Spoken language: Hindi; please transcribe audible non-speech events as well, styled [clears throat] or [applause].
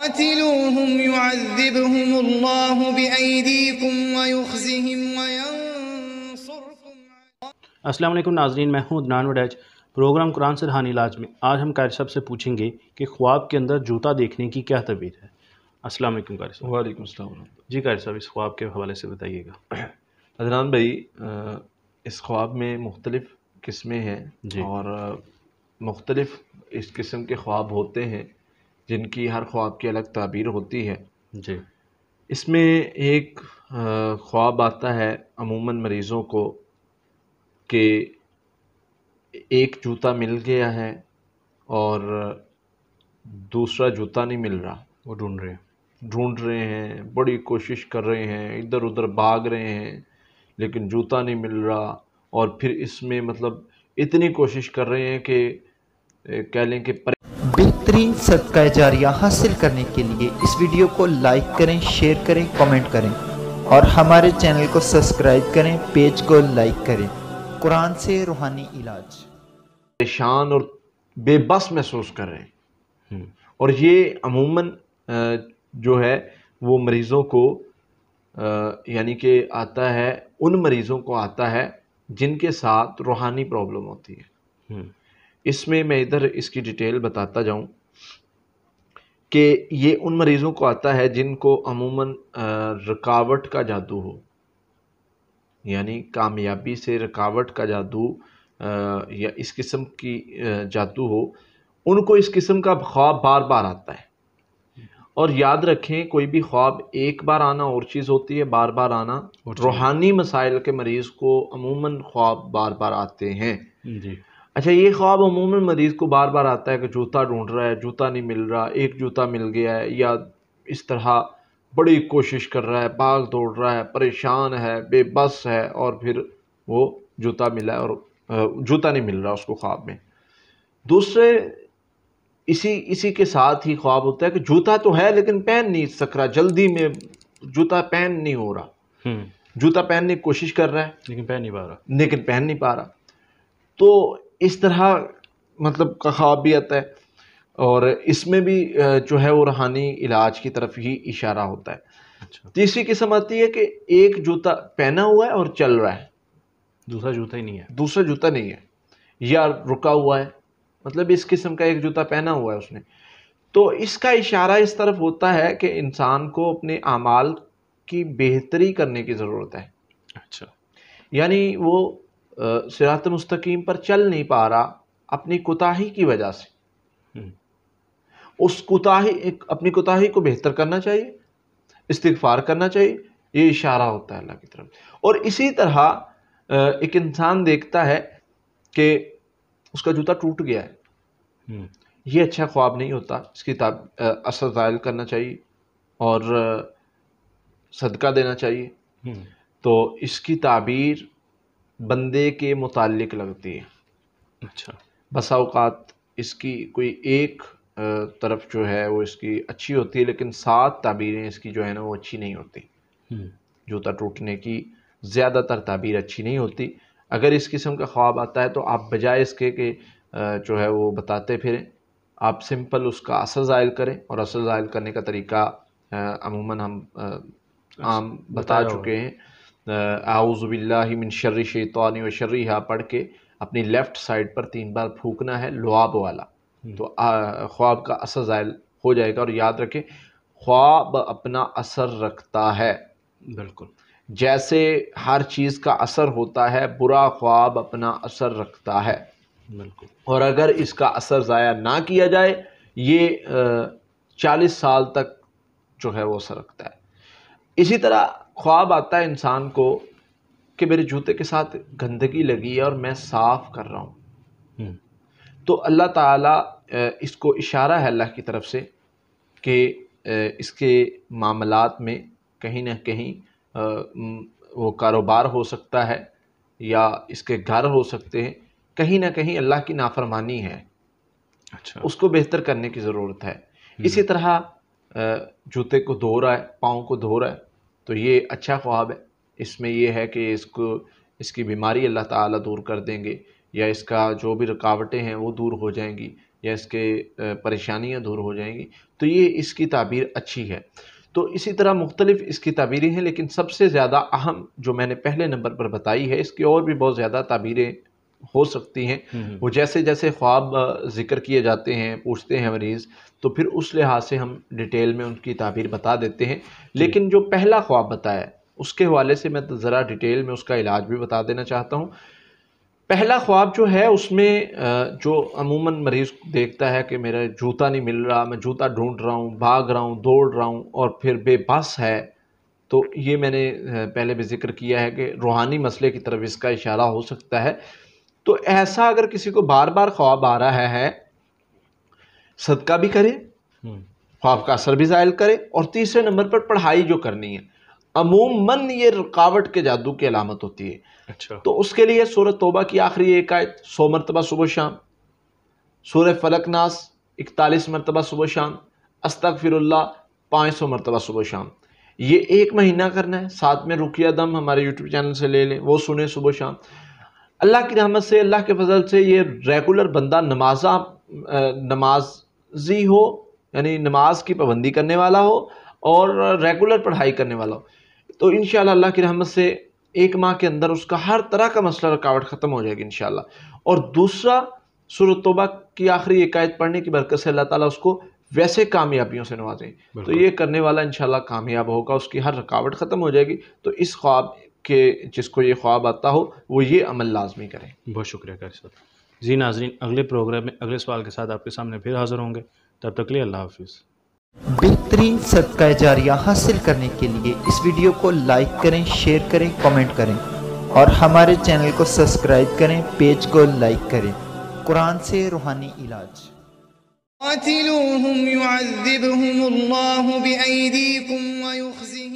अस्सलाम वालेकुम नाजरीन मैं हूं अदनान वडैच प्रोग्राम कुरान से रहानी इलाज में आज हम कार साहब से पूछेंगे कि ख्वाब के अंदर जूता देखने की क्या तबीर है अस्सलाम वालेकुम कार साहब वालेकुम अस्सलाम जी कार साहब इस ख्वाब के हवाले से बताइएगा [clears throat] अदनान भाई इस ख्वाब में मुख्तलिफ़ किस्में हैं और मुख्तलिफ़ इस किस्म के ख्वाब होते हैं जिनकी हर ख्वाब की अलग तबीर होती है जी इसमें एक ख्वाब आता है अमूमन मरीज़ों को कि एक जूता मिल गया है और दूसरा जूता नहीं मिल रहा वो ढूंढ रहे हैं ढूंढ रहे हैं बड़ी कोशिश कर रहे हैं इधर उधर भाग रहे हैं लेकिन जूता नहीं मिल रहा और फिर इसमें मतलब इतनी कोशिश कर रहे हैं कि कह लें कि बेहतरीन सदका जारिया हासिल करने के लिए इस वीडियो को लाइक करें शेयर करें कमेंट करें और हमारे चैनल को सब्सक्राइब करें पेज को लाइक करें कुरान से रूहानी इलाज परेशान और बेबस महसूस कर रहे हैं और ये अमूमन जो है वो मरीज़ों को यानी कि आता है उन मरीज़ों को आता है जिनके साथ रूहानी प्रॉब्लम होती है हम्म। इसमें मैं इधर इसकी डिटेल बताता जाऊं कि ये उन मरीज़ों को आता है जिनको अमूमन रुकावट का जादू हो यानी कामयाबी से रुकावट का जादू या इस किस्म की जादू हो उनको इस किस्म का ख्वाब बार बार आता है और याद रखें कोई भी ख्वाब एक बार आना और चीज़ होती है बार बार आना रूहानी मसाइल के मरीज़ को अमूमन ख्वाब बार बार आते हैं जी अच्छा ये ख्वाब अमूमन मरीज़ को बार बार आता है कि जूता ढूंढ रहा है जूता नहीं मिल रहा एक जूता मिल गया है या इस तरह बड़ी कोशिश कर रहा है भाग दौड़ रहा है परेशान है बेबस है और फिर वो जूता मिला है और जूता नहीं मिल रहा उसको ख्वाब में दूसरे इसी इसी के साथ ही ख्वाब होता है कि जूता तो है लेकिन पहन नहीं सक रहा जल्दी में जूता पहन नहीं हो रहा हम्म। जूता पहनने की कोशिश कर रहा है लेकिन पहन नहीं पा रहा लेकिन पहन नहीं पा रहा तो इस तरह मतलब का ख्वाब भी आता है और इसमें भी जो है वो रूहानी इलाज की तरफ ही इशारा होता है अच्छा। तीसरी किस्म आती है कि एक जूता पहना हुआ है और चल रहा है दूसरा जूता ही नहीं है दूसरा जूता नहीं है या रुका हुआ है मतलब इस किस्म का एक जूता पहना हुआ है उसने तो इसका इशारा इस तरफ होता है कि इंसान को अपने अमाल की बेहतरी करने की ज़रूरत है अच्छा यानी वो सिरात मुस्तकीम पर चल नहीं पा रहा अपनी कोताही की वजह से हम्म। उस कोताही अपनी कोताही को बेहतर करना चाहिए इस्तफार करना चाहिए ये इशारा होता है अल्लाह की तरफ और इसी तरह एक इंसान देखता है कि उसका जूता टूट गया है हम्म। ये अच्छा ख्वाब नहीं होता इसकी ताब असर ज़ायल करना चाहिए और सदका देना चाहिए हम्म। तो इसकी ताबीर बंदे के मुतल लगती है अच्छा बसा इसकी कोई एक तरफ जो है वो इसकी अच्छी होती है लेकिन सात ताबीरें इसकी जो है ना वो अच्छी नहीं होती हम्म। जूता टूटने की ज़्यादातर ताबीर अच्छी नहीं होती अगर इस किस्म का ख्वाब आता है तो आप बजाय इसके कि जो है वो बताते फिरें आप सिंपल उसका असर ज़ायल करें और असर ज़ायल करने का तरीका अमूमन हम आम अच्छा, बता चुके हैं मिन शर्र शैतानी व शर्रिहा पढ़ के अपनी लेफ़्ट साइड पर तीन बार फूकना है लुआब वाला हम्म। तो ख्वाब का असर ज़ायल हो जाएगा और याद रखें ख्वाब अपना असर रखता है बिल्कुल जैसे हर चीज़ का असर होता है बुरा ख्वाब अपना असर रखता है बिल्कुल और अगर इसका असर ज़ाया ना किया जाए ये चालीस साल तक जो है वो असर रखता है इसी तरह ख्वाब आता है इंसान को कि मेरे जूते के साथ गंदगी लगी है और मैं साफ़ कर रहा हूँ हम्म। तो अल्लाह ताला इसको इशारा है अल्लाह की तरफ से कि इसके मामलात में कहीं ना कहीं वो कारोबार हो सकता है या इसके घर हो सकते हैं कहीं ना कहीं अल्लाह की नाफरमानी है अच्छा उसको बेहतर करने की ज़रूरत है हम्म। इसी तरह जूते को धो रहा है पाँव को धो रहा है तो ये अच्छा ख्वाब है इसमें यह है कि इसको इसकी बीमारी अल्लाह ताला दूर कर देंगे या इसका जो भी रुकावटें हैं वो दूर हो जाएंगी या इसके परेशानियां दूर हो जाएंगी तो ये इसकी ताबीर अच्छी है तो इसी तरह मुख्तलिफ़ इसकी ताबीरें हैं लेकिन सबसे ज़्यादा अहम जो मैंने पहले नंबर पर बताई है इसकी और भी बहुत ज़्यादा ताबीरें हो सकती हैं हम्म, हम्म। वो जैसे जैसे ख्वाब जिक्र किए जाते हैं पूछते हैं मरीज़ तो फिर उस लिहाज से हम डिटेल में उनकी ताबीर बता देते हैं लेकिन जो पहला ख्वाब बताया उसके हवाले से मैं ज़रा डिटेल में उसका इलाज भी बता देना चाहता हूँ पहला ख्वाब जो है उसमें जो अमूमन मरीज़ देखता है कि मेरा जूता नहीं मिल रहा मैं जूता ढूंढ रहा हूँ भाग रहा हूँ दौड़ रहा हूँ और फिर बेबस है तो ये मैंने पहले भी जिक्र किया है कि रूहानी मसले की तरफ इसका इशारा हो सकता है तो ऐसा अगर किसी को बार बार ख्वाब आ रहा है सदका भी करे हम्म। ख्वाब का असर भी जायल करे और तीसरे नंबर पर पढ़ाई जो करनी है अमूमन ये रुकावट के जादू की अलामत होती है अच्छा तो उसके लिए सूरत तोबा की आखिरी एक आयत सौ मरतबा सुबह शाम सूर फलकनास इकतालीस मरतबा सुबह शाम अस्तक फिरल्ला पाँच सौ मरतबा सुबह शाम ये एक महीना करना है साथ में रुकिया दम हमारे यूट्यूब चैनल से ले लें वो सुने सुबह शाम अल्लाह की रहमत से अल्लाह के फजल से ये रेगुलर बंदा नमाजा नमाजी हो यानी नमाज की पाबंदी करने वाला हो और रेगुलर पढ़ाई करने वाला हो तो इन अल्लाह की रहमत से एक माह के अंदर उसका हर तरह का मसला रुकावट ख़त्म हो जाएगी इन और दूसरा सूरत की आखिरी एकायत पढ़ने की बरकत से अल्लाह ताला उसको वैसे कामयाबियों से नवाजें तो ये करने वाला इन कामयाब होगा उसकी हर रुकावट ख़त्म हो जाएगी तो इस ख्वाब कि जिसको ये ख्वाब आता हो वो ये अमल लाजमी करें बहुत शुक्रिया कर सर जी नाजरीन अगले प्रोग्राम में अगले सवाल के साथ आपके सामने फिर हाजिर होंगे तब तक लिए अल्लाह हाफिज़ बेहतरीन सदका जारिया हासिल करने के लिए इस वीडियो को लाइक करें शेयर करें कमेंट करें और हमारे चैनल को सब्सक्राइब करें पेज को लाइक करें कुरान से रूहानी इलाज قاتلوهم يعذبهم الله بأيديكم ويخزيهم